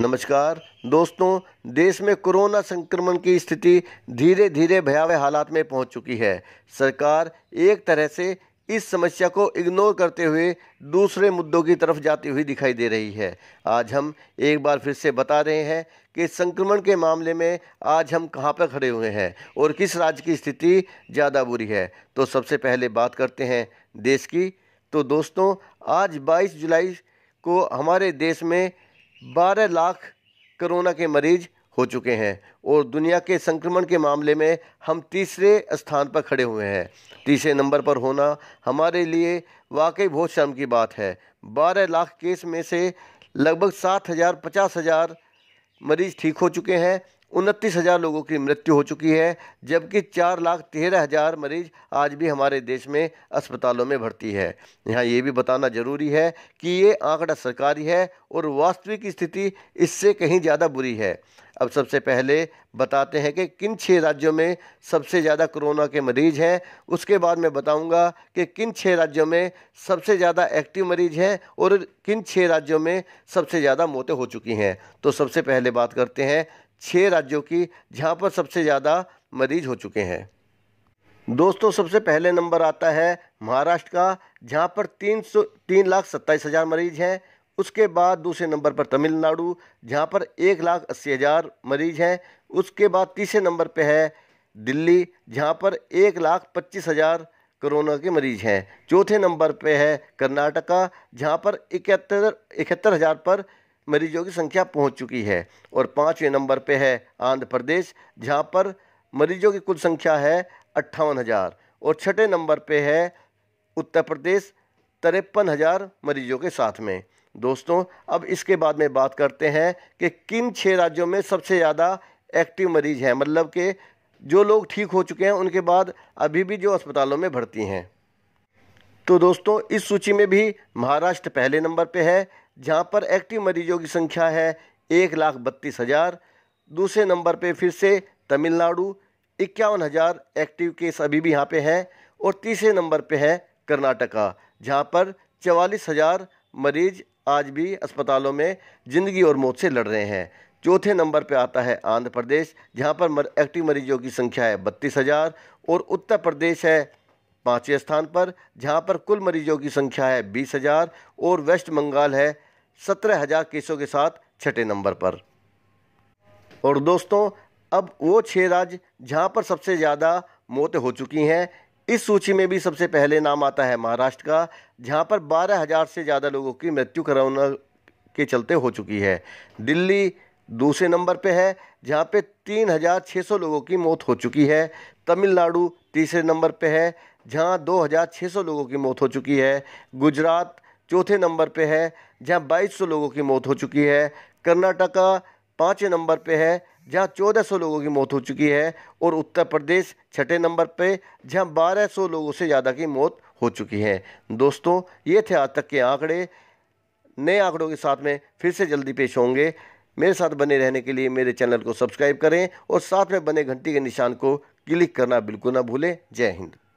नमस्कार दोस्तों देश में कोरोना संक्रमण की स्थिति धीरे धीरे भयावह हालात में पहुंच चुकी है सरकार एक तरह से इस समस्या को इग्नोर करते हुए दूसरे मुद्दों की तरफ जाती हुई दिखाई दे रही है आज हम एक बार फिर से बता रहे हैं कि संक्रमण के मामले में आज हम कहां पर खड़े हुए हैं और किस राज्य की स्थिति ज़्यादा बुरी है तो सबसे पहले बात करते हैं देश की तो दोस्तों आज 22 जुलाई को हमारे देश में बारह लाख कोरोना के मरीज हो चुके हैं और दुनिया के संक्रमण के मामले में हम तीसरे स्थान पर खड़े हुए हैं तीसरे नंबर पर होना हमारे लिए वाकई बहुत शर्म की बात है बारह लाख केस में से लगभग सात हज़ार पचास हज़ार मरीज़ ठीक हो चुके हैं उनतीस हज़ार लोगों की मृत्यु हो चुकी है जबकि चार लाख तेरह हज़ार मरीज आज भी हमारे देश में अस्पतालों में भर्ती है यहाँ ये भी बताना ज़रूरी है कि ये आंकड़ा सरकारी है और वास्तविक स्थिति इससे कहीं ज़्यादा बुरी है अब सबसे पहले बताते हैं कि किन छः राज्यों में सबसे ज़्यादा कोरोना के मरीज़ हैं उसके बाद मैं बताऊंगा कि किन छः राज्यों में सबसे ज़्यादा एक्टिव मरीज़ हैं और किन छः राज्यों में सबसे ज़्यादा मौतें हो चुकी हैं तो सबसे पहले बात करते हैं छः राज्यों की जहाँ पर सबसे ज़्यादा मरीज हो चुके हैं दोस्तों सबसे पहले नंबर आता है महाराष्ट्र का जहाँ पर तीन सौ तीन लाख सत्ताईस हज़ार मरीज हैं उसके बाद दूसरे नंबर पर तमिलनाडु जहाँ पर एक लाख अस्सी हज़ार मरीज हैं उसके बाद तीसरे नंबर पे है दिल्ली जहाँ पर एक लाख पच्चीस हज़ार कोरोना के मरीज हैं चौथे नंबर पे है कर्नाटका जहाँ पर इकहत्तर इकहत्तर हज़ार पर मरीजों की संख्या पहुंच चुकी है और पाँचवें नंबर पे है आंध्र प्रदेश जहां पर मरीजों की कुल संख्या है अट्ठावन हज़ार और छठे नंबर पे है उत्तर प्रदेश तिरपन हज़ार मरीजों के साथ में दोस्तों अब इसके बाद में बात करते हैं कि किन छः राज्यों में सबसे ज़्यादा एक्टिव मरीज हैं मतलब कि जो लोग ठीक हो चुके हैं उनके बाद अभी भी जो अस्पतालों में भर्ती हैं तो दोस्तों इस सूची में भी महाराष्ट्र पहले नंबर पे है जहां पर एक्टिव मरीजों की संख्या है एक लाख बत्तीस हज़ार दूसरे नंबर पे फिर से तमिलनाडु इक्यावन हज़ार एक्टिव केस अभी भी यहाँ पे हैं और तीसरे नंबर पे है कर्नाटका जहाँ पर चवालीस हज़ार मरीज आज भी अस्पतालों में ज़िंदगी और मौत से लड़ रहे हैं चौथे नंबर पर आता है आंध्र प्रदेश जहाँ पर मर, एक्टिव मरीजों की संख्या है बत्तीस हज़ार और उत्तर प्रदेश है पाँचवें स्थान पर जहाँ पर कुल मरीजों की संख्या है बीस हज़ार और वेस्ट बंगाल है सत्रह हज़ार केसों के साथ छठे नंबर पर और दोस्तों अब वो छः राज्य जहाँ पर सबसे ज़्यादा मौतें हो चुकी हैं इस सूची में भी सबसे पहले नाम आता है महाराष्ट्र का जहाँ पर बारह हज़ार से ज़्यादा लोगों की मृत्यु कोरोना के चलते हो चुकी है दिल्ली दूसरे नंबर पे है जहाँ पे तीन हज़ार छः सौ लोगों की मौत हो चुकी है तमिलनाडु तीसरे नंबर पे है जहाँ दो हज़ार छः सौ लोगों की मौत हो चुकी है गुजरात चौथे नंबर पे है जहां 2200 लोगों की मौत हो चुकी है कर्नाटका पाँच नंबर पे है जहां 1400 लोगों की मौत हो चुकी है और उत्तर प्रदेश छठे नंबर पे जहां 1200 लोगों से ज़्यादा की मौत हो चुकी है दोस्तों ये थे आज तक के आंकड़े नए आंकड़ों के साथ में फिर से जल्दी पेश होंगे मेरे साथ बने रहने के लिए मेरे चैनल को सब्सक्राइब करें और साथ में बने घंटी के निशान को क्लिक करना बिल्कुल ना भूलें जय हिंद